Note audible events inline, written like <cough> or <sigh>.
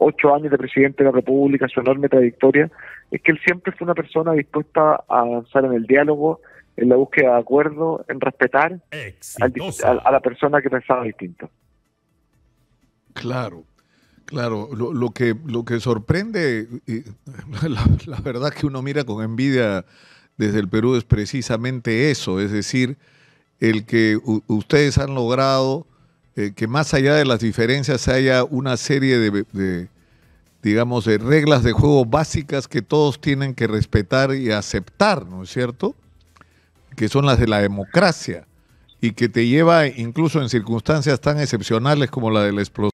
ocho años de presidente de la República, su enorme trayectoria, es que él siempre fue una persona dispuesta a avanzar en el diálogo, en la búsqueda de acuerdo, en respetar a, la persona que pensaba distinto. Claro, claro. Lo, que, lo que sorprende, <laughs> la verdad que uno mira con envidia desde el Perú es precisamente eso, es decir, el que ustedes han logrado eh, que más allá de las diferencias haya una serie de, digamos, de reglas de juego básicas que todos tienen que respetar y aceptar, ¿no es cierto? Que son las de la democracia y que te lleva incluso en circunstancias tan excepcionales como la del la